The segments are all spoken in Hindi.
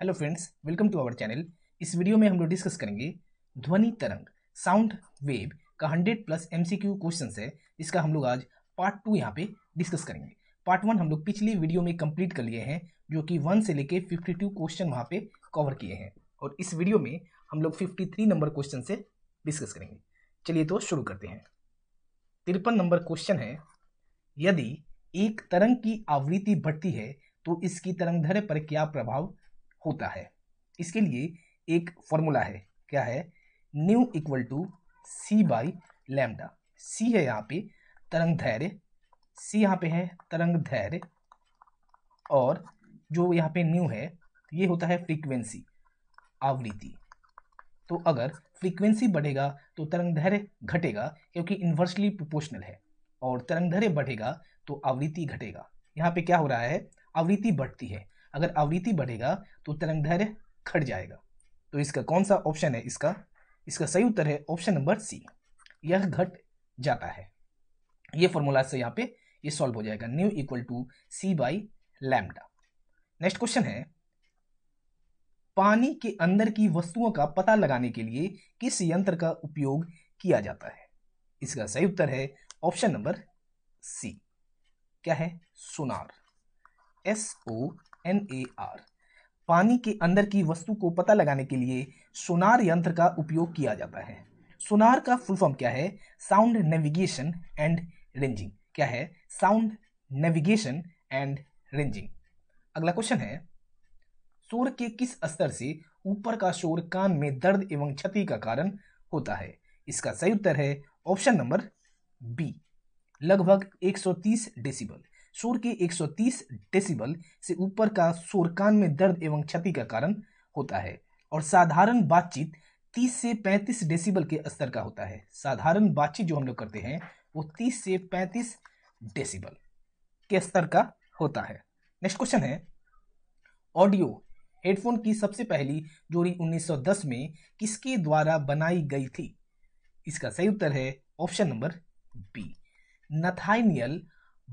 Hello friends welcome to our channel इस वीडियो में हम लोग डिस्कस करेंगे ध्वनि तरंग साउंड वेव का 100 प्लस एमसीक्यू क्वेश्चन है इसका हम लोग आज पार्ट टू यहाँ पे डिस्कस करेंगे पार्ट वन हम लोग पिछली वीडियो में कंप्लीट कर लिए हैं जो कि वन से लेके 52 क्वेश्चन वहाँ पे कवर किए हैं और इस वीडियो में हम लोग फिफ्टी नंबर क्वेश्चन से डिस्कस करेंगे चलिए तो शुरू करते हैं तिरपन नंबर क्वेश्चन है यदि एक तरंग की आवृत्ति बढ़ती है तो इसकी तरंगधर पर क्या प्रभाव होता है इसके लिए एक फॉर्मूला है क्या है nu equal to c by lambda c है यहाँ पे तरंग धैर्य सी यहाँ पे है तरंग धैर्य और जो यहाँ पे न्यू है ये होता है फ्रीक्वेंसी आवृत्ति तो अगर फ्रीक्वेंसी बढ़ेगा तो तरंग धैर्य घटेगा क्योंकि इन्वर्सली प्रोपोर्शनल है और तरंग धैर्य बढ़ेगा तो आवृत्ति घटेगा यहाँ पे क्या हो रहा है आवृत्ति बढ़ती है अगर आवृत्ति बढ़ेगा तो तरंग धैर्य घट जाएगा तो इसका कौन सा ऑप्शन है इसका इसका सही उत्तर है ऑप्शन नंबर सी यह घट जाता है ये फॉर्मूला से यहाँ पे ये सॉल्व हो जाएगा nu equal to c by lambda next question है पानी के अंदर की वस्तुओं का पता लगाने के लिए किस यंत्र का उपयोग किया जाता है इसका सही उत्तर है ऑप्शन नंबर सी क्या है सुनार S O N A R पानी के अंदर की वस्तु को पता लगाने के लिए सोनार यंत्र का उपयोग किया जाता है सोनार का फुल फॉर्म क्या है साउंड नेविगेशन एंड रेंजिंग क्या है साउंड नेविगेशन एंड रेंजिंग अगला क्वेश्चन है शोर के किस स्तर से ऊपर का शोर कान में दर्द एवं क्षति का कारण होता है इसका सही उत्तर है ऑप्शन नंबर बी लगभग 130 डेसिबल शोर के 130 डेसिबल से ऊपर का शोर कान में दर्द एवं क्षति का कारण होता है और साधारण बातचीत 30 से 35 डेसिबल के स्तर का होता है साधारण बातचीत जो हम लोग करते हैं वो 30 से 35 डेसिबल के स्तर का होता है नेक्स्ट क्वेश्चन है ऑडियो हेडफोन की सबसे पहली जोड़ी 1910 में किसके द्वारा बनाई गई थी इसका सही उत्तर है option number B Nathaniel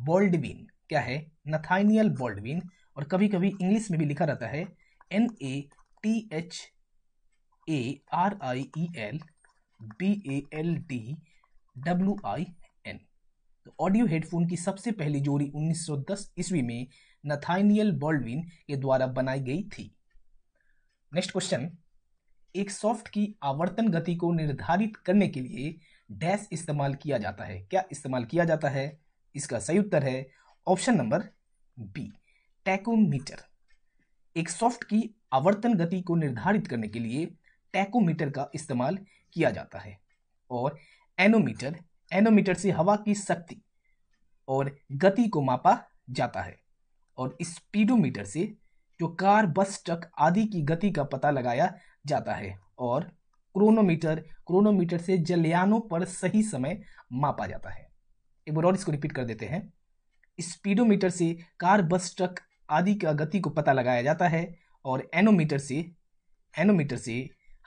Baldwin क्या है नथाइनियल बॉल्डविन और कभी कभी इंग्लिश में भी लिखा रहता है N A T H A R I E L B A L D W I N तो ऑडियो हेडफोन की सबसे पहली जोड़ी 1910 ईस्वी में नथाइनियल बॉल्डविन के द्वारा बनाई गई थी नेक्स्ट क्वेश्चन एक सॉफ्ट की आवर्तन गति को निर्धारित करने के लिए डैश इस्तेमाल किया जाता है क्या इस्तेमाल किया जाता है इसका सही उत्तर है ऑप्शन नंबर बी टैकोमीटर एक सॉफ्ट की आवर्तन गति को निर्धारित करने के लिए टैकोमीटर का इस्तेमाल किया जाता है और एनोमीटर एनोमीटर से हवा की शक्ति और गति को मापा जाता है और स्पीडोमीटर से जो कार बस ट्रक आदि की गति का पता लगाया जाता है और क्रोनोमीटर क्रोनोमीटर से जलयानों पर सही समय मापा जाता है एक बार और इसको रिपीट कर देते हैं स्पीडोमीटर से कार बस ट्रक आदि का गति को पता लगाया जाता है और एनोमीटर से एनोमीटर से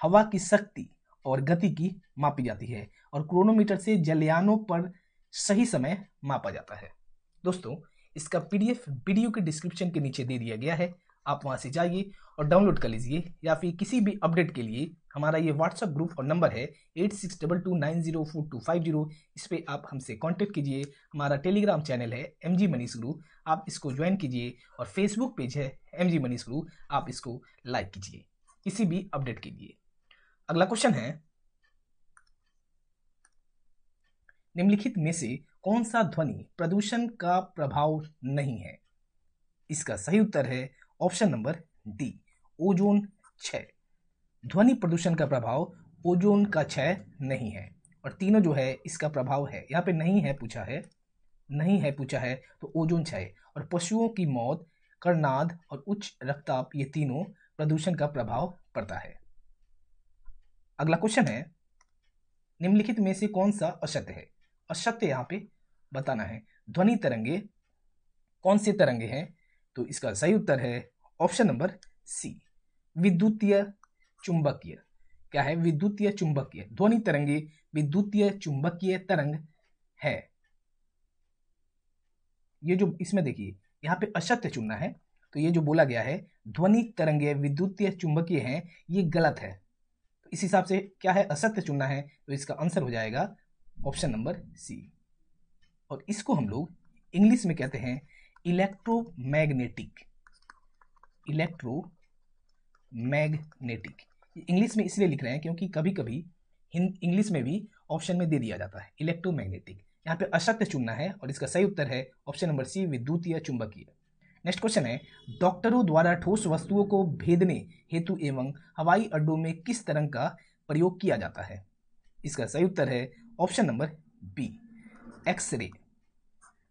हवा की शक्ति और गति की मापी जाती है और क्रोनोमीटर से जलयानों पर सही समय मापा जाता है दोस्तों इसका पीडीएफ वीडियो के डिस्क्रिप्शन के नीचे दे दिया गया है आप वहाँ से जाइए और डाउनलोड कर लीजिए या फिर किसी भी अपडेट के लिए हमारा ये व्हाट्सअप ग्रुप और नंबर है eight six double two nine zero four two five zero इस पर आप हमसे कांटेक्ट कीजिए हमारा टेलीग्राम चैनल है एम जी मनीष गुरु आप इसको ज्वाइन कीजिए और फेसबुक पेज है एम जी मनीष गुरु आप इसको लाइक कीजिए किसी भी अपडेट के लिए अगला क्वेश्चन है निम्नलिखित में से कौन सा ध्वनि प्रदूषण का प्रभाव नहीं है इसका सही उत्तर है ऑप्शन नंबर डी ओजोन छः ध्वनि प्रदूषण का प्रभाव ओजोन का क्षय नहीं है और तीनों जो है इसका प्रभाव है यहाँ पे नहीं है पूछा है नहीं है पूछा है तो ओजोन क्षय और पशुओं की मौत करनाद और उच्च रक्ताप ये तीनों प्रदूषण का प्रभाव पड़ता है अगला क्वेश्चन है निम्नलिखित में से कौन सा असत्य है असत्य यहाँ पे बताना है ध्वनि तरंगे कौन से तरंगे हैं तो इसका सही उत्तर है ऑप्शन नंबर सी विद्युतीय चुंबकीय क्या है विद्युतीय चुंबकीय ध्वनि तरंगे विद्युतीय चुंबकीय तरंग है ये जो इसमें देखिए यहाँ पे असत्य चुनना है तो ये जो बोला गया है ध्वनि तरंगे विद्युतीय चुंबकीय हैं ये गलत है तो इस हिसाब से क्या है असत्य चुनना है तो इसका आंसर हो जाएगा ऑप्शन नंबर सी और इसको हम लोग इंग्लिश में कहते हैं इलेक्ट्रोमैग्नेटिक मैग्नेटिक इंग्लिश में इसलिए लिख रहे हैं क्योंकि कभी कभी इंग्लिश में भी ऑप्शन में दे दिया जाता है इलेक्ट्रोमैग्नेटिक यहाँ पे अशक्त चुनना है और इसका सही उत्तर है ऑप्शन नंबर सी विद्युत या चुंबकीय नेक्स्ट क्वेश्चन है डॉक्टरों द्वारा ठोस वस्तुओं को भेदने हेतु एवं हवाई अड्डों में किस तरह का प्रयोग किया जाता है इसका सही उत्तर है option number B X-ray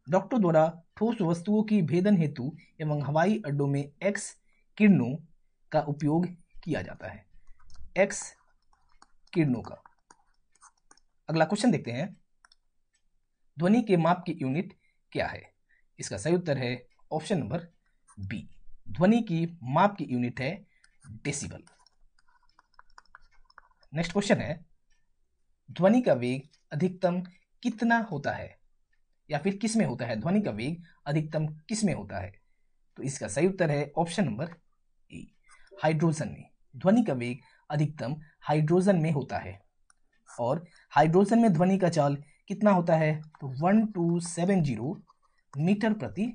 doctor द्वारा ठोस वस्तुओं की भेदन हेतु एवं हवाई अड्डों में एक्स किरणों का उपयोग किया जाता है एक्स किरणों का अगला क्वेश्चन देखते हैं ध्वनि के माप की यूनिट क्या है इसका सही उत्तर है ऑप्शन नंबर बी ध्वनि की माप की यूनिट है डेसिबल नेक्स्ट क्वेश्चन है ध्वनि का वेग अधिकतम कितना होता है या फिर किस में होता है ध्वनि का वेग अधिकतम किस में होता है तो इसका सही उत्तर है ऑप्शन नंबर ए हाइड्रोजन में ध्वनि का वेग अधिकतम हाइड्रोजन में होता है और हाइड्रोजन में ध्वनि का चाल कितना होता है तो one two seven zero metre प्रति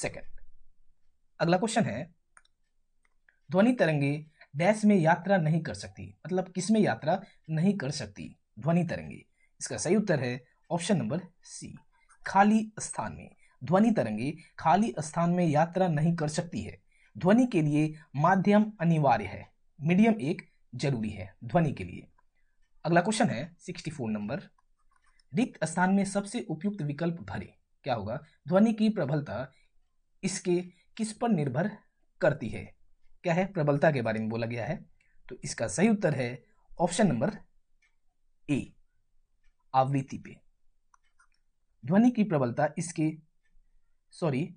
सेकंड अगला क्वेश्चन है ध्वनि तरंगे डैश में यात्रा नहीं कर सकती मतलब किसमें यात्रा नहीं कर सकती ध्वनि तरंगे इसका सही उत्तर है ऑप्शन नंबर सी खाली स्थान में ध्वनि तरंगे खाली स्थान में यात्रा नहीं कर सकती है ध्वनि के लिए माध्यम अनिवार्य है मीडियम एक जरूरी है ध्वनि के लिए अगला क्वेश्चन है 64 नंबर रिक्त स्थान में सबसे उपयुक्त विकल्प भरे क्या होगा ध्वनि की प्रबलता इसके किस पर निर्भर करती है क्या है प्रबलता के बारे में बोला गया है तो इसका सही उत्तर है ऑप्शन नंबर ए आवृत्ति पे ध्वनि की प्रबलता इसके सॉरी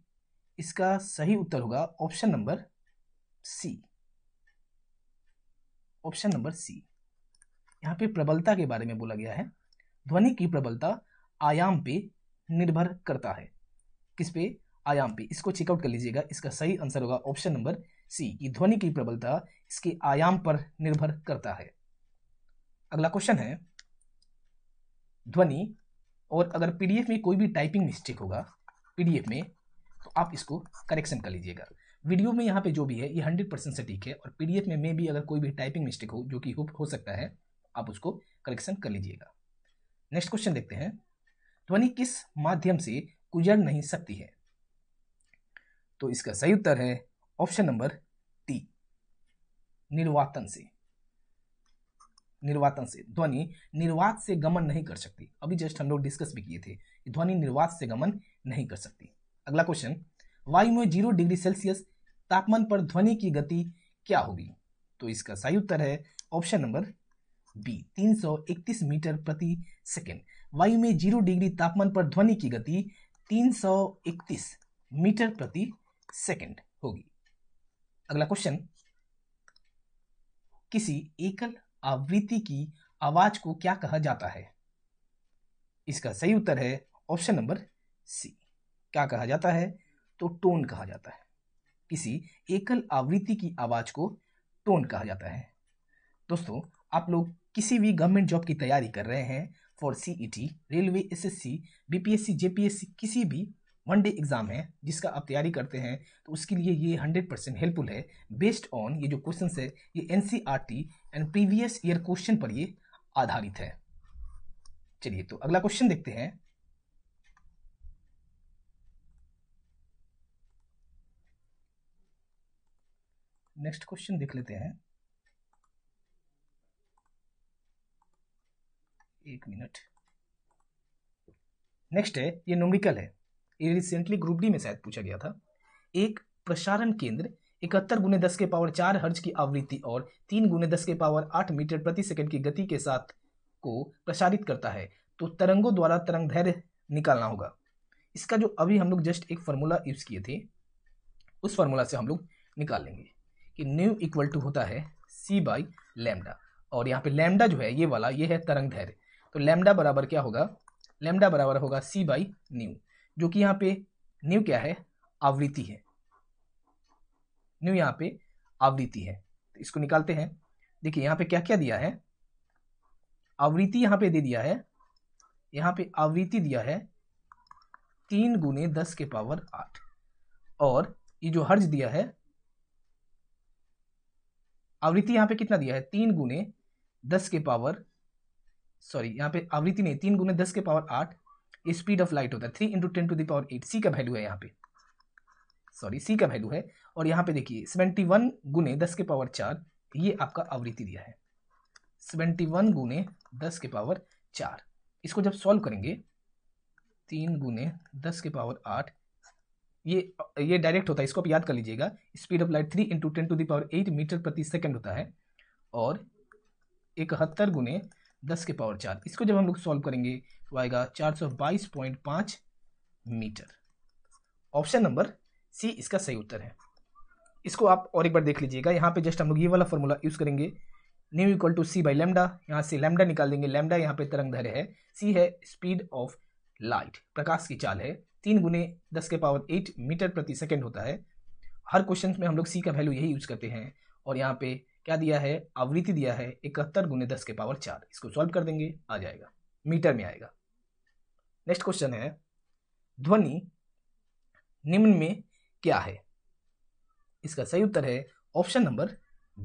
इसका सही उत्तर होगा option number C option number C यहाँ पे प्रबलता के बारे में बोला गया है ध्वनि की प्रबलता आयाम पे निर्भर करता है किस पे आयाम पे इसको चेकआउट कर लीजिएगा इसका सही आंसर होगा ऑप्शन नंबर सी कि ध्वनि की प्रबलता इसके आयाम पर निर्भर करता है अगला क्वेश्चन है ध्वनि और अगर पीडीएफ में कोई भी टाइपिंग मिस्टेक होगा पीडीएफ में तो आप इसको करेक्शन कर लीजिएगा वीडियो में यहाँ पे जो भी है ये हंड्रेड परसेंट सटीक है और पीडीएफ में मे भी अगर कोई भी टाइपिंग मिस्टेक हो जो कि हो, हो सकता है आप उसको करेक्शन कर लीजिएगा नेक्स्ट क्वेश्चन देखते हैं ध्वनि किस माध्यम से गुजर नहीं सकती है तो इसका सही उत्तर है ऑप्शन नंबर टी निर्वातन से निर्वातन से ध्वनि निर्वात से गमन नहीं कर सकती अभी जस्ट हम लोग डिस्कस भी किए थे कि ध्वनि निर्वात से गमन नहीं कर सकती अगला क्वेश्चन वायु में जीरो डिग्री सेल्सियस तापमान पर ध्वनि की गति क्या होगी तो इसका सही उत्तर है ऑप्शन नंबर बी 331 मीटर प्रति सेकेंड वायु में जीरो डिग्री तापमान पर ध्वनि की गति 331 मीटर प्रति सेकेंड होगी अगला क्वेश्चन किसी एकल आवृत्ति की आवाज को क्या कहा जाता है इसका सही उत्तर है ऑप्शन नंबर सी क्या कहा जाता है तो टोन कहा जाता है किसी एकल आवृत्ति की आवाज को टोन कहा जाता है दोस्तों आप लोग किसी भी गवर्नमेंट जॉब की तैयारी कर रहे हैं for CET T e railway S S C किसी भी वन डे एग्ज़ाम है जिसका आप तैयारी करते हैं तो उसके लिए ये हंड्रेड परसेंट हेल्पफुल है बेस्ड ऑन ये जो क्वेश्चन है ये N C R T and previous year question पर ये आधारित है चलिए तो अगला क्वेश्चन देखते हैं नेक्स्ट क्वेश्चन देख लेते हैं एक मिनट नेक्स्ट है ये नोमिकल है ये रिसेंटली ग्रुप डी में शायद पूछा गया था एक प्रसारण केंद्र इकहत्तर गुने दस के पावर चार हर्ज की आवृत्ति और तीन गुने दस के पावर आठ मीटर प्रति सेकंड की गति के साथ को प्रसारित करता है तो तरंगों द्वारा तरंग धैर्य निकालना होगा इसका जो अभी हम लोग जस्ट एक फार्मूला यूज़ किए थे उस फार्मूला से हम लोग निकाल लेंगे कि न्यू इक्वल टू होता है सी बाई लेमडा और यहाँ पे लेमडा जो है ये वाला ये है तरंग धैर्य तो लेमडा बराबर क्या होगा लेमडा बराबर होगा सी बाई न्यू जो कि यहाँ पे न्यू क्या है आवृत्ति है न्यू यहाँ पे आवृत्ति है तो इसको निकालते हैं देखिए यहाँ पे क्या क्या दिया है आवृत्ति यहाँ पे दे दिया है यहाँ पे आवृत्ति दिया है तीन गुने दस के पावर आठ और ये जो हर्ज दिया है आवृत्ति यहाँ पे कितना दिया है तीन गुने दस के पावर सॉरी यहाँ पे आवृत्ति नहीं तीन गुने दस के पावर आठ स्पीड ऑफ लाइट होता है three into ten to the power eight c का वैल्यू है यहाँ पे सॉरी सी का वैल्यू है और यहाँ पे देखिए सेवेंटी वन गुने दस के पावर चार ये आपका आवृत्ति दिया है सेवेंटी वन गुने दस के पावर चार इसको जब सॉल्व करेंगे तीन गुने दस के पावर आठ ये ये डायरेक्ट होता है इसको आप याद कर लीजिएगा speed of light three into ten to the power eight metre प्रति सेकेंड होता है और इकहत्तर गुने दस के पावर चार इसको जब हम लोग सॉल्व करेंगे तो आएगा चार सौ बाईस पॉइंट पाँच मीटर ऑप्शन नंबर सी इसका सही उत्तर है इसको आप और एक बार देख लीजिएगा यहाँ पे जस्ट हम लोग ये वाला फॉर्मूला यूज़ करेंगे nu equal to c by lambda यहाँ से लेमडा निकाल देंगे लेमडा यहाँ पे तरंग धर है सी है स्पीड ऑफ लाइट प्रकाश की चाल है तीन गुने दस के पावर एट मीटर प्रति सेकेंड होता है हर क्वेश्चन में हम लोग सी का वैल्यू यही यूज करते हैं और यहाँ पे क्या दिया है आवृत्ति दिया है इकहत्तर गुने दस के पावर चार इसको सॉल्व कर देंगे आ जाएगा मीटर में आएगा नेक्स्ट क्वेश्चन है ध्वनि निम्न में क्या है इसका सही उत्तर है ऑप्शन नंबर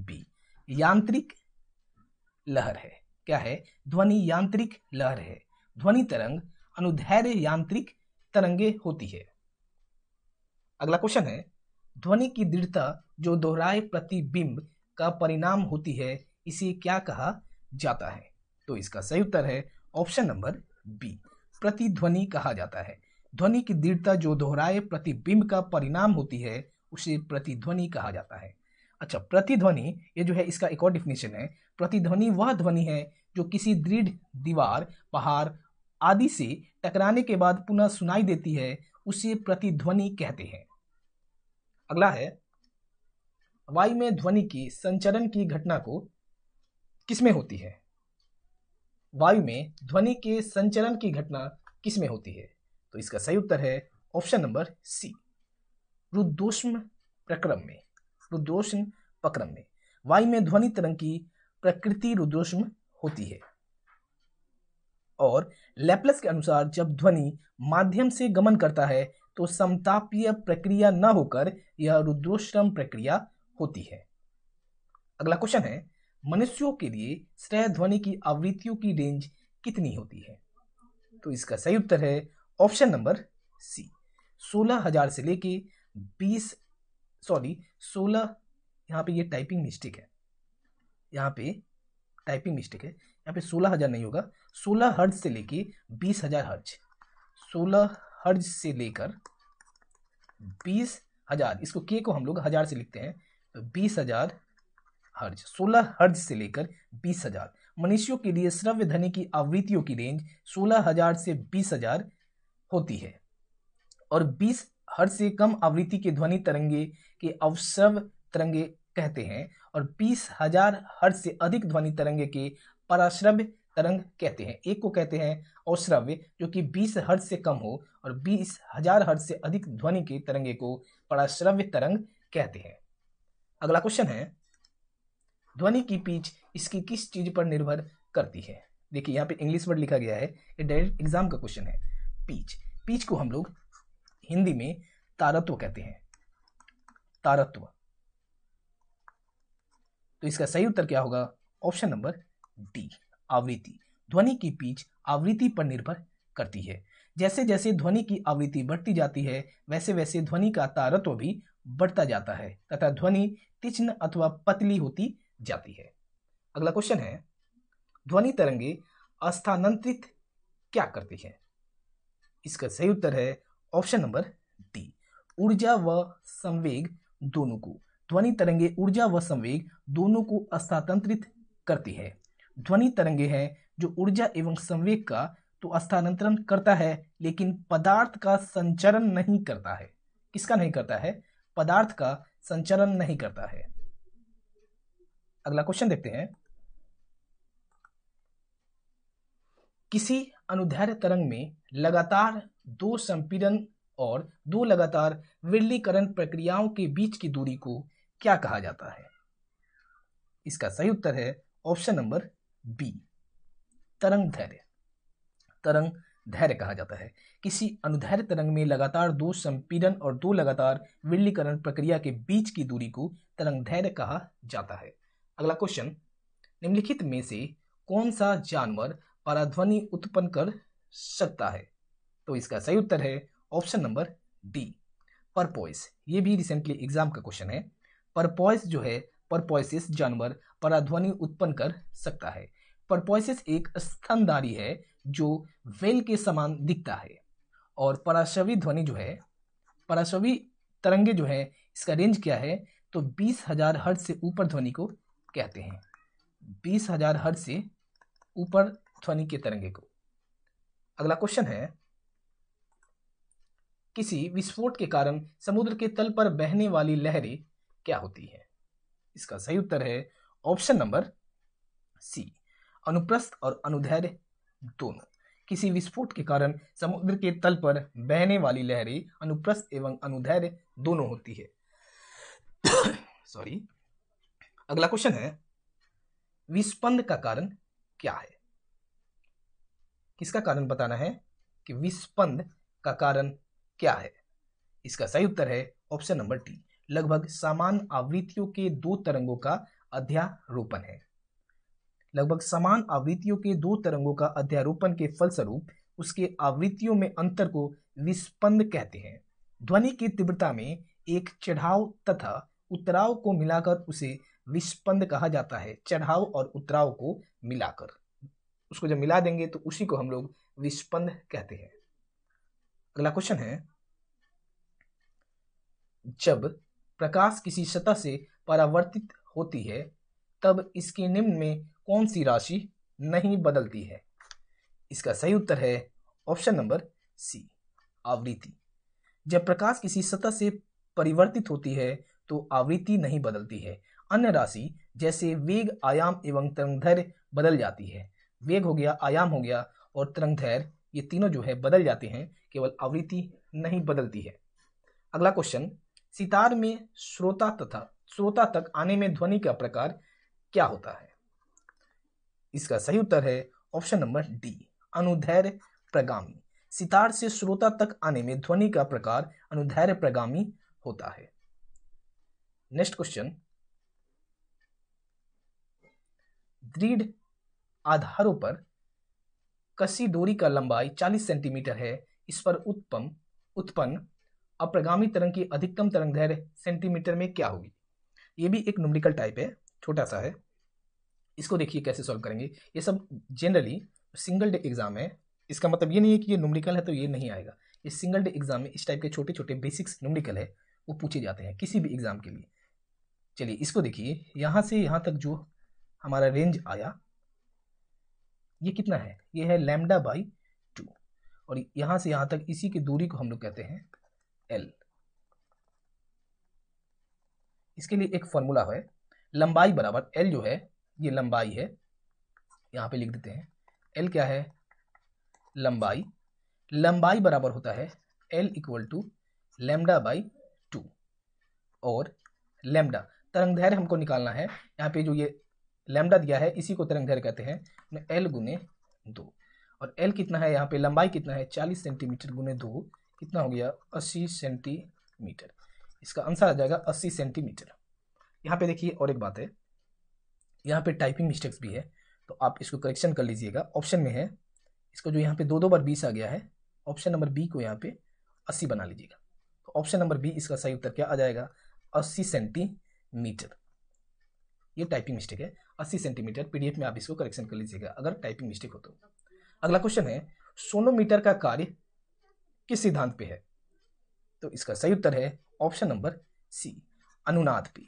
बी यांत्रिक लहर है क्या है ध्वनि यांत्रिक लहर है ध्वनि तरंग अनुधैर्य यांत्रिक तरंगे होती है अगला क्वेश्चन है ध्वनि की दृढ़ता जो दोहराए प्रतिबिंब का परिणाम होती है इसे क्या कहा जाता है तो इसका सही उत्तर है ऑप्शन नंबर बी प्रतिध्वनि कहा जाता है ध्वनि की दृढ़ता जो दोहराए प्रतिबिंब का परिणाम होती है उसे प्रतिध्वनि कहा जाता है अच्छा प्रतिध्वनि ये जो है इसका एक और डिफिनेशन है प्रतिध्वनि वह ध्वनि है जो किसी दृढ़ दीवार पहाड़ आदि से टकराने के बाद पुनः सुनाई देती है उसे प्रतिध्वनि कहते हैं अगला है वायु में ध्वनि की संचरण की घटना को किसमें होती है वायु में ध्वनि के संचरण की घटना किसमें होती है तो इसका सही उत्तर है ऑप्शन नंबर सी रुदोष्म प्रक्रम में रुदोष्म प्रक्रम में वायु में ध्वनि तरंग की प्रकृति रुद्रोष्म होती है और लेपलस के अनुसार जब ध्वनि माध्यम से गमन करता है तो समतापीय प्रक्रिया न होकर यह रुद्रोश्रम प्रक्रिया होती है अगला क्वेश्चन है मनुष्यों के लिए स्नेह ध्वनि की आवृत्तियों की रेंज कितनी होती है तो इसका सही उत्तर है ऑप्शन नंबर सी सोलह हजार से लेके बीस सॉरी सोलह यहाँ पे ये टाइपिंग मिस्टेक है यहाँ पे टाइपिंग मिस्टेक है यहाँ पे सोलह हजार नहीं होगा सोलह हर्ज से लेके बीस हजार हर्ज सोलह हर्ज से लेकर बीस हजार इसको के को हम लोग हजार से लिखते हैं बीस हजार हर्ज सोलह हर्ज से लेकर बीस हजार मनुष्यों के लिए श्रव्य ध्वनि की आवृत्तियों की रेंज सोलह हजार से बीस हजार होती है और बीस हर्ज से कम आवृत्ति के ध्वनि तरंगे के अवश्रव तरंगे कहते हैं और बीस हजार हर्ज से अधिक ध्वनि तरंगे के पराश्रव्य तरंग कहते हैं एक को कहते हैं अवश्रव्य जो कि बीस हर्ज से कम हो और बीस हजार हर्ज से अधिक ध्वनि के तरंगे को पराश्रव्य तरंग कहते हैं अगला क्वेश्चन है ध्वनि की पीच इसकी किस चीज पर निर्भर करती है देखिए यहाँ पे इंग्लिश वर्ड लिखा गया है ये डायरेक्ट एग्जाम का क्वेश्चन है पीच पीच को हम लोग हिंदी में तारत्व कहते हैं तारत्व तो इसका सही उत्तर क्या होगा ऑप्शन नंबर डी आवृत्ति ध्वनि की पीच आवृत्ति पर निर्भर करती है जैसे जैसे ध्वनि की आवृत्ति बढ़ती जाती है वैसे वैसे ध्वनि का तारत्व भी बढ़ता जाता है तथा ध्वनि तीक्ष्ण अथवा पतली होती जाती है अगला क्वेश्चन है ध्वनि तरंगे स्थानांतरित क्या करती हैं? इसका सही उत्तर है ऑप्शन नंबर डी ऊर्जा व संवेग दोनों को ध्वनि तरंगे ऊर्जा व संवेग दोनों को स्थानांतरित करती है ध्वनि तरंगे हैं जो ऊर्जा एवं संवेग का तो स्थानांतरण करता है लेकिन पदार्थ का संचरण नहीं करता है किसका नहीं करता है पदार्थ का संचलन नहीं करता है अगला क्वेश्चन देखते हैं किसी अनुधैर्य तरंग में लगातार दो संपीड़न और दो लगातार विरलीकरण प्रक्रियाओं के बीच की दूरी को क्या कहा जाता है इसका सही उत्तर है ऑप्शन नंबर बी तरंग धैर्य तरंग धैर्य कहा जाता है किसी अनुधैर्य तरंग में लगातार दो संपीड़न और दो लगातार विलीकरण प्रक्रिया के बीच की दूरी को तरंग धैर्य कहा जाता है अगला क्वेश्चन निम्नलिखित में से कौन सा जानवर पराध्वनि उत्पन्न कर सकता है तो इसका सही उत्तर है ऑप्शन नंबर डी परपोइस ये भी रिसेंटली एग्जाम का क्वेश्चन है परपोइस जो है परपोइसिस जानवर पराध्वनि उत्पन्न कर सकता है परपोइसिस एक स्तनधारी है जो वेल के समान दिखता है और पराशवी ध्वनि जो है पराशवी तरंगे जो है इसका रेंज क्या है तो बीस हजार हर्ट से ऊपर ध्वनि को कहते हैं बीस हजार हर्ट से ऊपर ध्वनि के तरंगे को अगला क्वेश्चन है किसी विस्फोट के कारण समुद्र के तल पर बहने वाली लहरें क्या होती है इसका सही उत्तर है ऑप्शन नंबर सी अनुप्रस्थ और अनुधैर्य दोनों किसी विस्फोट के कारण समुद्र के तल पर बहने वाली लहरें अनुप्रस्थ एवं अनुधैर्य दोनों होती है सॉरी अगला क्वेश्चन है विस्पंद का कारण क्या है किसका कारण बताना है कि विस्पंद का कारण क्या है इसका सही उत्तर है ऑप्शन नंबर टी लगभग समान आवृत्तियों के दो तरंगों का अध्यारोपण है लगभग समान आवृत्तियों के दो तरंगों का अध्यारोपण के फलस्वरूप उसके आवृत्तियों में अंतर को विस्पंद कहते हैं ध्वनि की तीव्रता में एक चढ़ाव तथा उतराव को मिलाकर उसे विस्पंद कहा जाता है चढ़ाव और उतराव को मिलाकर उसको जब मिला देंगे तो उसी को हम लोग विस्पंद कहते हैं अगला क्वेश्चन है जब प्रकाश किसी सतह से परावर्तित होती है तब इसके निम्न में कौन सी राशि नहीं बदलती है इसका सही उत्तर है ऑप्शन नंबर सी आवृत्ति जब प्रकाश किसी सतह से परिवर्तित होती है तो आवृत्ति नहीं बदलती है अन्य राशि जैसे वेग आयाम एवं तरंगधैर्य बदल जाती है वेग हो गया आयाम हो गया और तरंगधैर्य ये तीनों जो है बदल जाते हैं केवल आवृत्ति नहीं बदलती है अगला क्वेश्चन सितार में श्रोता तथा श्रोता तक आने में ध्वनि का प्रकार क्या होता है इसका सही उत्तर है ऑप्शन नंबर डी अनुधैर्य प्रगामी सितार से श्रोता तक आने में ध्वनि का प्रकार अनुधैर्य प्रगामी होता है नेक्स्ट क्वेश्चन दृढ़ आधारों पर कसी डोरी का लंबाई 40 सेंटीमीटर है इस पर उत्पम उत्पन्न अप्रगामी तरंग की अधिकतम तरंग धैर्य सेंटीमीटर में क्या होगी ये भी एक नुमरिकल टाइप है छोटा सा है इसको देखिए कैसे सॉल्व करेंगे ये सब जनरली सिंगल डे एग्जाम है इसका मतलब ये नहीं है कि ये नुमरिकल है तो ये नहीं आएगा ये सिंगल डे एग्जाम में इस टाइप के छोटे छोटे बेसिक्स नुमरिकल है वो पूछे जाते हैं किसी भी एग्ज़ाम के लिए चलिए इसको देखिए यहाँ से यहाँ तक जो हमारा रेंज आया ये कितना है ये है लैमडा बाई टू और यहाँ से यहाँ तक इसी की दूरी को हम लोग कहते हैं एल इसके लिए एक फॉर्मूला है लंबाई बराबर एल जो है ये लंबाई है यहाँ पे लिख देते हैं एल क्या है लंबाई लंबाई बराबर होता है L equal to lambda by two और लेमडा तरंग धैर्य हमको निकालना है यहाँ पे जो ये लेमडा दिया है इसी को तरंग धैर्य कहते हैं एल गुने दो और एल कितना है यहाँ पे लंबाई कितना है चालीस सेंटीमीटर गुने दो कितना हो गया अस्सी सेंटीमीटर इसका आंसर आ जाएगा अस्सी सेंटीमीटर यहाँ पे देखिए और एक बात है यहाँ पे टाइपिंग मिस्टेक्स भी है तो आप इसको करेक्शन कर लीजिएगा ऑप्शन में है इसको जो यहाँ पे दो दो बार बीस आ गया है ऑप्शन नंबर बी को यहाँ पे अस्सी बना लीजिएगा तो ऑप्शन नंबर बी इसका सही उत्तर क्या आ जाएगा अस्सी सेंटीमीटर ये टाइपिंग मिस्टेक है अस्सी सेंटीमीटर पीडीएफ में आप इसको करेक्शन कर लीजिएगा अगर टाइपिंग मिस्टेक हो तो अगला क्वेश्चन है सोनोमीटर का कार्य किस सिद्धांत पे है तो इसका सही उत्तर है ऑप्शन नंबर सी अनुनाद पे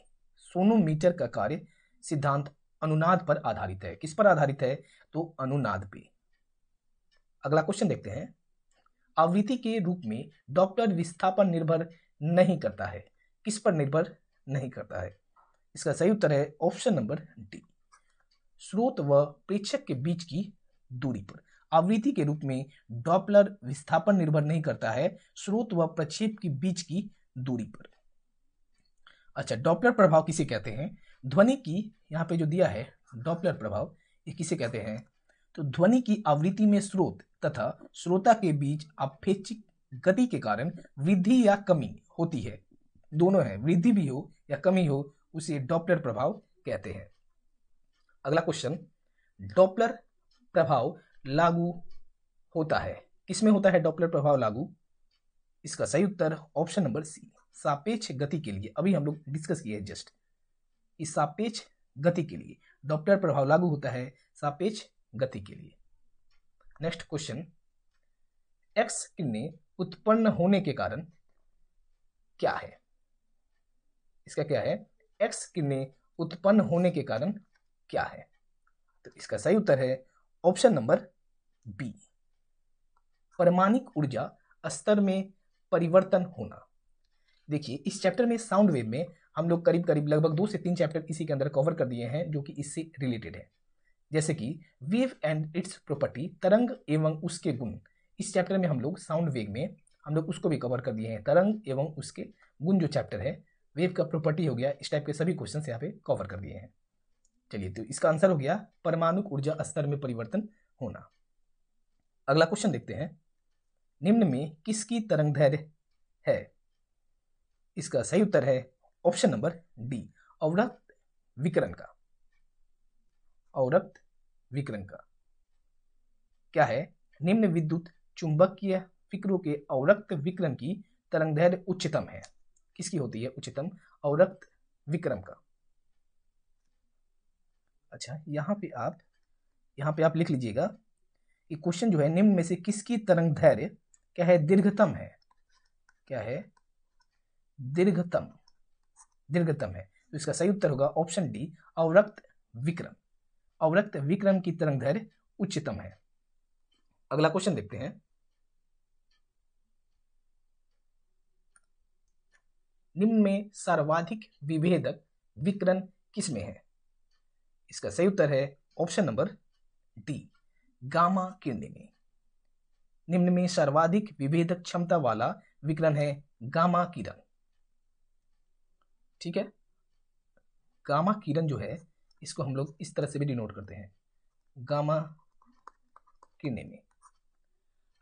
सोनोमीटर का कार्य सिद्धांत अनुनाद पर आधारित है किस पर आधारित है तो अनुनाद पे अगला क्वेश्चन देखते हैं आवृत्ति के रूप में डॉक्टर विस्थापन निर्भर नहीं करता है किस पर निर्भर नहीं करता है इसका सही उत्तर है ऑप्शन नंबर डी स्रोत व प्रेक्षक के बीच की दूरी पर आवृत्ति के रूप में डॉपलर विस्थापन निर्भर नहीं करता है स्रोत व प्रक्षेप के बीच की दूरी पर अच्छा डॉपलर प्रभाव किसे कहते हैं ध्वनि की यहाँ पे जो दिया है डॉपलर प्रभाव ये किसे कहते हैं तो ध्वनि की आवृत्ति में स्रोत तथा श्रोता के बीच अपेक्षिक गति के कारण वृद्धि या कमी होती है दोनों है वृद्धि भी हो या कमी हो उसे डॉपलर प्रभाव कहते हैं अगला क्वेश्चन डॉपलर प्रभाव लागू होता है किसमें होता है डॉपलर प्रभाव लागू इसका सही उत्तर ऑप्शन नंबर सी सापेक्ष गति के लिए अभी हम लोग डिस्कस किए जस्ट इस सापेक्ष गति के लिए डॉप्लर प्रभाव लागू होता है सापेक्ष गति के लिए नेक्स्ट क्वेश्चन एक्स किरणें उत्पन्न होने के कारण क्या है इसका क्या है एक्स किरणें उत्पन्न होने के कारण क्या है तो इसका सही उत्तर है ऑप्शन नंबर बी परमाणिक ऊर्जा स्तर में परिवर्तन होना देखिए इस चैप्टर में साउंड वेव में हम लोग करीब करीब लगभग दो से तीन चैप्टर इसी के अंदर कवर कर दिए हैं जो कि इससे रिलेटेड है जैसे कि वेव एंड इट्स प्रॉपर्टी तरंग एवं उसके गुण इस चैप्टर में हम लोग साउंड वेव में हम लोग उसको भी कवर कर दिए हैं तरंग एवं उसके गुण जो चैप्टर है वेव का प्रॉपर्टी हो गया इस टाइप के सभी क्वेश्चन यहाँ पे कवर कर दिए हैं चलिए तो इसका आंसर हो गया परमाणु ऊर्जा स्तर में परिवर्तन होना अगला क्वेश्चन देखते हैं निम्न में किसकी तरंग धैर्य है इसका सही उत्तर है ऑप्शन नंबर डी अवरक्त विकरण का अवरक्त विकरण का क्या है निम्न विद्युत चुंबकीय फिक्रों के अवरक्त विकरण की तरंगदैर्घ्य उच्चतम है किसकी होती है उच्चतम अवरक्त विक्रम का अच्छा यहां पे आप यहां पे आप लिख लीजिएगा कि क्वेश्चन जो है निम्न में से किसकी तरंग धैर्य क्या है दीर्घतम है क्या है दीर्घतम दीर्घतम है तो इसका सही उत्तर होगा ऑप्शन डी अवरक्त विक्रम अवरक्त विक्रम की तरंग धैर्य उच्चतम है अगला क्वेश्चन देखते हैं निम्न में सर्वाधिक विभेदक विकरण किसमें है इसका सही उत्तर है ऑप्शन नंबर डी गामा किरण में निम्न में सर्वाधिक विभेदक क्षमता वाला विकरण है गामा किरण ठीक है गामा किरण जो है इसको हम लोग इस तरह से भी डिनोट करते हैं गामा किरने में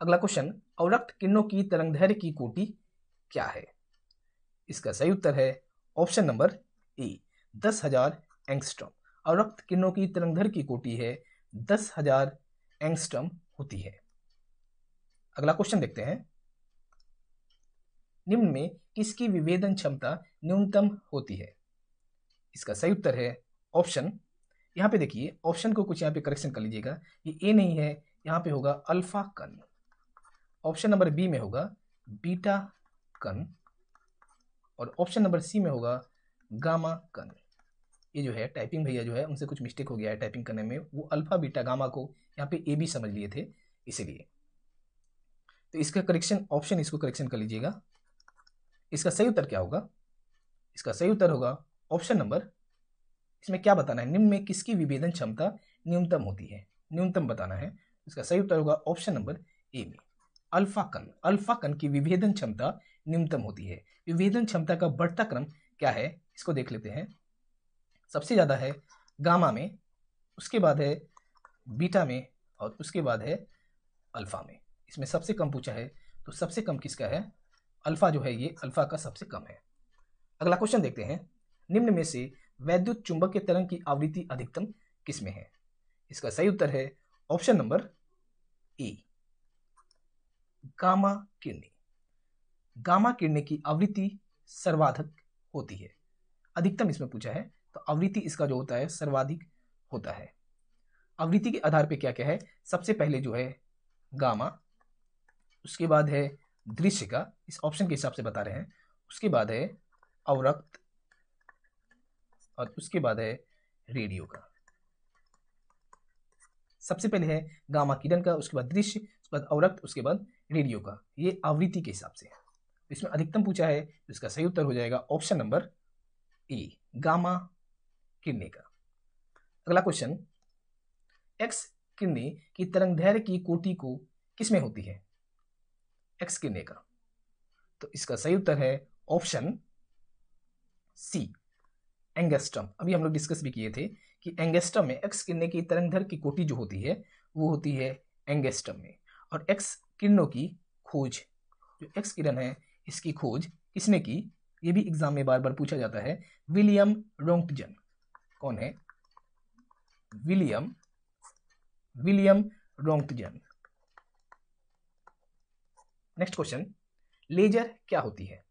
अगला क्वेश्चन अवरक्त किरणों की तरंगदैर्घ्य की कोटि क्या है इसका सही उत्तर है ऑप्शन नंबर ए दस हजार एंगस्ट्रम अवरक्त किरणों की तरंगदैर्घ्य की कोटि है दस हजार एंगस्ट्रम होती है अगला क्वेश्चन देखते हैं निम्न में किसकी विभेदन क्षमता न्यूनतम होती है इसका सही उत्तर है ऑप्शन यहाँ पे देखिए ऑप्शन को कुछ यहाँ पे करेक्शन कर लीजिएगा ये ए नहीं है यहाँ पे होगा अल्फा कन ऑप्शन नंबर बी में होगा बीटा कन और ऑप्शन नंबर सी में होगा गामा कन ये जो है टाइपिंग भैया जो है उनसे कुछ मिस्टेक हो गया है टाइपिंग करने में वो अल्फा बीटा गामा को यहाँ पे ए भी समझ लिए थे इसीलिए तो इसका करेक्शन ऑप्शन इसको करेक्शन कर लीजिएगा इसका सही उत्तर क्या होगा इसका सही उत्तर होगा ऑप्शन नंबर इसमें क्या बताना है निम्न में किसकी विभेदन क्षमता न्यूनतम होती है न्यूनतम बताना है इसका सही उत्तर होगा ऑप्शन नंबर ए में अल्फा कण अल्फा कन की विभेदन क्षमता न्यूनतम होती है विभेदन क्षमता का बढ़ता क्रम क्या है इसको देख लेते हैं सबसे ज़्यादा है गामा में उसके बाद है बीटा में और उसके बाद है अल्फा में इसमें सबसे कम पूछा है तो सबसे कम किसका है अल्फा जो है ये अल्फा का सबसे कम है अगला क्वेश्चन देखते हैं निम्न में से वैद्युत चुंबक के तरंग की आवृत्ति अधिकतम किसमें है इसका सही उत्तर है ऑप्शन नंबर ए गामा किरणें गामा किरणें की आवृत्ति सर्वाधिक होती है अधिकतम इसमें पूछा है तो आवृत्ति इसका जो होता है सर्वाधिक होता है आवृत्ति के आधार पर क्या क्या है सबसे पहले जो है गामा उसके बाद है दृश्य का इस ऑप्शन के हिसाब से बता रहे हैं उसके बाद है अवरक्त और उसके बाद है रेडियो का सबसे पहले है गामा किरण का उसके बाद दृश्य उसके बाद अवरक्त उसके बाद रेडियो का ये आवृत्ति के हिसाब से है तो इसमें अधिकतम पूछा है तो इसका सही उत्तर हो जाएगा ऑप्शन नंबर ए गामा किरने का अगला क्वेश्चन एक्स किरने की तरंग धैर्य की कोटि को किसमें होती है एक्स के का तो इसका सही उत्तर है ऑप्शन सी एंगेस्टम अभी हम लोग डिस्कस भी किए थे कि एंगेस्टम में एक्स किरने की तरंगधर की कोटि जो होती है वो होती है एंगेस्टम में और एक्स किरणों की खोज जो एक्स किरण है इसकी खोज किसने की ये भी एग्जाम में बार बार पूछा जाता है विलियम रोंगटजन कौन है William William Roentgen next question laser क्या होती है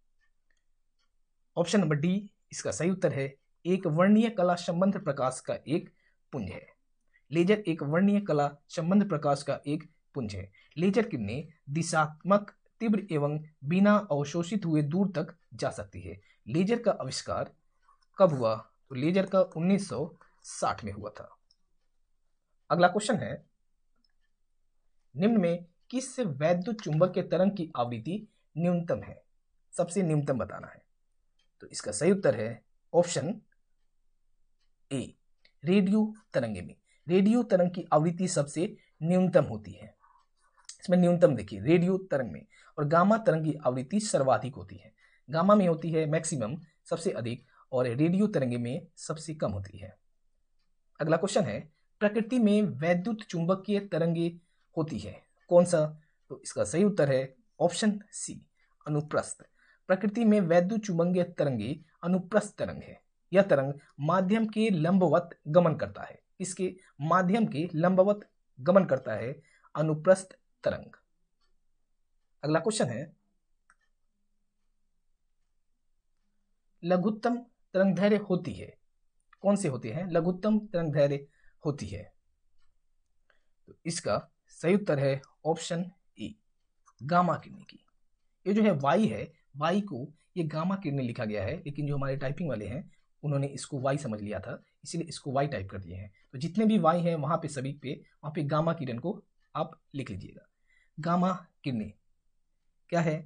ऑप्शन नंबर डी इसका सही उत्तर है एक वर्णीय कला संबंध प्रकाश का एक पुंज है लेजर एक वर्णीय कला संबंध प्रकाश का एक पुंज है लेजर किरणें दिशात्मक तीव्र एवं बिना अवशोषित हुए दूर तक जा सकती है लेजर का आविष्कार कब हुआ तो लेजर का 1960 में हुआ था अगला क्वेश्चन है निम्न में किस वैद्युत चुंबक के तरंग की आवृत्ति न्यूनतम है सबसे न्यूनतम बताना है तो इसका सही उत्तर है ऑप्शन ए रेडियो तरंगे में रेडियो तरंग की आवृत्ति सबसे न्यूनतम होती है इसमें न्यूनतम देखिए रेडियो तरंग में और गामा तरंग की आवृत्ति सर्वाधिक होती है गामा में होती है मैक्सिमम सबसे अधिक और रेडियो तरंगे में सबसे कम होती है अगला क्वेश्चन है प्रकृति में वैद्युत चुंबकीय तरंगे होती है कौन सा तो इसका सही उत्तर है ऑप्शन सी अनुप्रस्थ प्रकृति में वैद्य चुंबकीय तरंगे अनुप्रस्थ तरंग है यह तरंग माध्यम के लंबवत गमन करता है इसके माध्यम के लंबवत गमन करता है अनुप्रस्थ तरंग अगला क्वेश्चन है लघुत्तम तरंग धैर्य होती है कौन से होते हैं लघुत्तम तरंग धैर्य होती है तो इसका सही उत्तर है ऑप्शन ए गामा किरण की ये जो है वाई है वाई को ये गामा किरण लिखा गया है लेकिन जो हमारे टाइपिंग वाले हैं उन्होंने इसको वाई समझ लिया था इसीलिए इसको वाई टाइप कर दिए हैं तो जितने भी वाई हैं वहाँ पे सभी पे वहाँ पे गामा किरण को आप लिख लीजिएगा गामा किरणें क्या है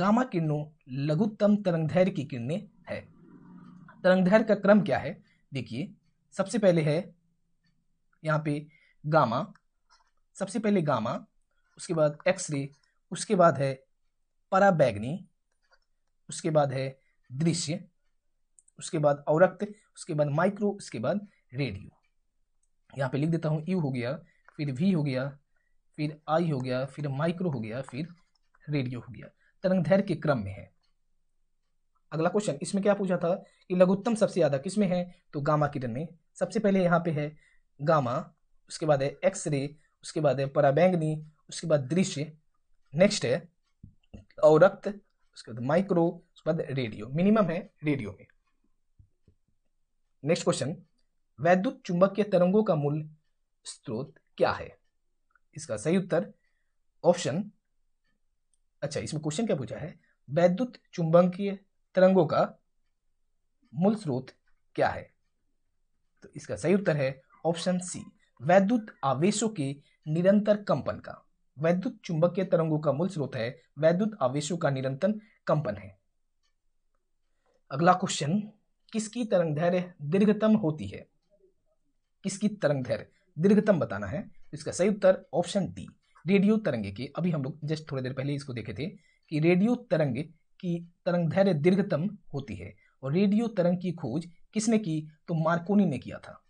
गामा किरणों लघुत्तम तरंगधैर की किरणें है तरंगधैर का क्रम क्या है देखिए सबसे पहले है यहाँ पे गामा सबसे पहले गामा उसके बाद एक्सरे उसके बाद है पराबैग्नी उसके बाद है दृश्य उसके बाद अवरक्त उसके बाद माइक्रो उसके बाद रेडियो यहाँ पे लिख देता हूँ यू हो गया फिर वी हो गया फिर आई हो गया फिर माइक्रो हो गया फिर रेडियो हो गया तरंग धैर्य के क्रम में है अगला क्वेश्चन इसमें क्या पूछा था कि लघुत्तम सबसे ज़्यादा किसमें है तो गामा किरण में सबसे पहले यहाँ पे है गामा उसके बाद है एक्स रे उसके बाद है पराबैंगनी उसके बाद दृश्य नेक्स्ट है अवरक्त उसके बाद माइक्रो उसके बाद रेडियो मिनिमम है रेडियो में नेक्स्ट क्वेश्चन वैद्युत चुंबकीय तरंगों का मूल स्रोत क्या है इसका सही उत्तर ऑप्शन अच्छा इसमें क्वेश्चन क्या पूछा है वैद्युत चुंबकीय तरंगों का मूल स्रोत क्या है तो इसका सही उत्तर है ऑप्शन सी वैद्युत आवेशों के निरंतर कंपन का वैद्युत चुंबकीय तरंगों का मूल स्रोत है वैद्युत आवेशों का निरंतर कंपन है अगला क्वेश्चन किसकी तरंग धैर्य दीर्घतम होती है किसकी तरंग धैर्य दीर्घतम बताना है इसका सही उत्तर ऑप्शन डी रेडियो तरंगे की अभी हम लोग जस्ट थोड़ी देर पहले इसको देखे थे कि रेडियो तरंग की तरंग धैर्य दीर्घतम होती है और रेडियो तरंग की खोज किसने की तो मार्कोनी ने किया था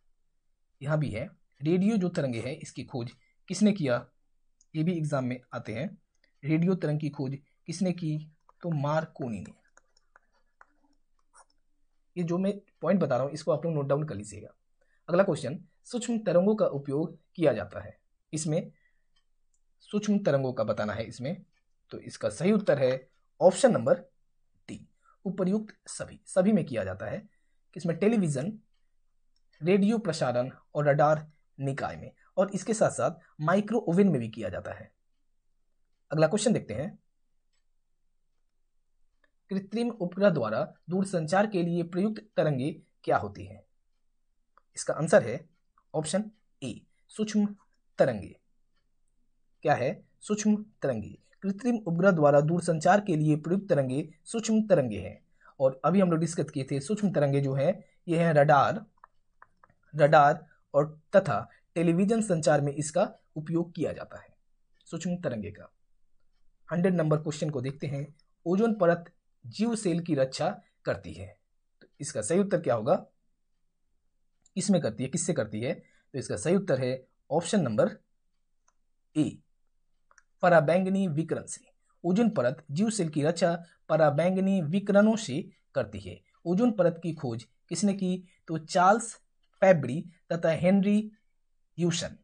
यहाँ भी है रेडियो जो तरंगे है इसकी खोज किसने किया ये भी एग्जाम में आते हैं रेडियो तरंग की खोज किसने की तो मार्कोनी ने ये जो मैं पॉइंट बता रहा हूँ इसको आप लोग नोट डाउन कर लीजिएगा अगला क्वेश्चन सूक्ष्म तरंगों का उपयोग किया जाता है इसमें सूक्ष्म तरंगों का बताना है इसमें तो इसका सही उत्तर है ऑप्शन नंबर डी उपयुक्त सभी सभी में किया जाता है इसमें टेलीविज़न रेडियो प्रसारण और रडार निकाय में और इसके साथ साथ माइक्रो ओवन में भी किया जाता है अगला क्वेश्चन देखते हैं कृत्रिम उपग्रह द्वारा दूर संचार के लिए प्रयुक्त तरंगे क्या होती है इसका आंसर है ऑप्शन ए सूक्ष्म तरंगे क्या है सूक्ष्म तरंगे कृत्रिम उपग्रह द्वारा दूर संचार के लिए प्रयुक्त तरंगे सूक्ष्म तरंगे हैं और अभी हम लोग डिस्कस किए थे सूक्ष्म तरंगे जो है ये हैं रडार रडार और तथा टेलीविजन संचार में इसका उपयोग किया जाता है सूक्ष्म तरंगे का हंड्रेड नंबर क्वेश्चन को देखते हैं ओजोन परत जीव सेल की रक्षा करती है तो इसका सही उत्तर क्या होगा इसमें करती है किससे करती है तो इसका सही उत्तर है ऑप्शन नंबर ए पराबैंगनी विकरण से ओजोन परत जीव सेल की रक्षा पराबैंगनी विकरणों से करती है ओजोन परत की खोज किसने की तो चार्ल्स फैब्री तथा हेनरी यूशन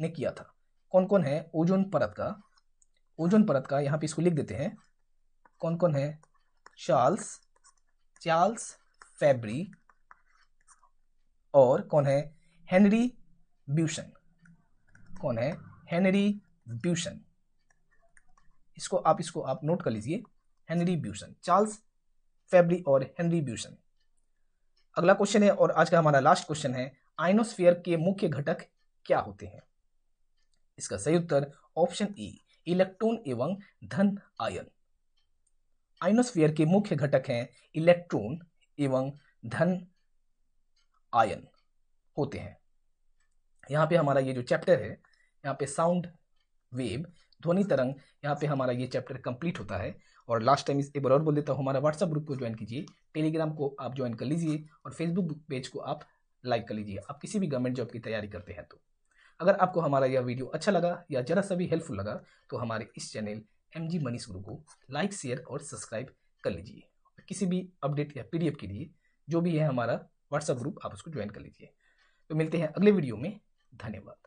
ने किया था कौन कौन है ओजोन परत का ओजोन परत का यहाँ पे इसको लिख देते हैं कौन कौन है चार्ल्स चार्ल्स फैब्री और कौन है हेनरी ब्यूशन कौन है हेनरी ब्यूशन इसको आप इसको आप नोट कर लीजिए हेनरी ब्यूशन चार्ल्स फेबरी और हेनरी ब्यूशन अगला क्वेश्चन है और आज का हमारा लास्ट क्वेश्चन है आइनोस्फीयर के मुख्य घटक क्या होते हैं इसका सही उत्तर ऑप्शन ई इलेक्ट्रॉन एवं धन आयन आयनोस्फीयर के मुख्य घटक हैं इलेक्ट्रॉन एवं धन आयन होते हैं यहाँ पे हमारा ये जो चैप्टर है यहाँ पे साउंड वेव ध्वनि तरंग यहाँ पे हमारा ये चैप्टर कंप्लीट होता है और लास्ट टाइम एक बार और बोल देता हूँ हमारा व्हाट्सअप ग्रुप को ज्वाइन कीजिए टेलीग्राम को आप ज्वाइन कर लीजिए और फेसबुक पेज को आप लाइक कर लीजिए आप किसी भी गवर्नमेंट जॉब की तैयारी करते हैं तो अगर आपको हमारा यह वीडियो अच्छा लगा या जरा सा भी हेल्पफुल लगा तो हमारे इस चैनल एम जी मनीष गुरु को लाइक शेयर और सब्सक्राइब कर लीजिए किसी भी अपडेट या पी के लिए जो भी है हमारा व्हाट्सएप ग्रुप आप उसको ज्वाइन कर लीजिए तो मिलते हैं अगले वीडियो में धन्यवाद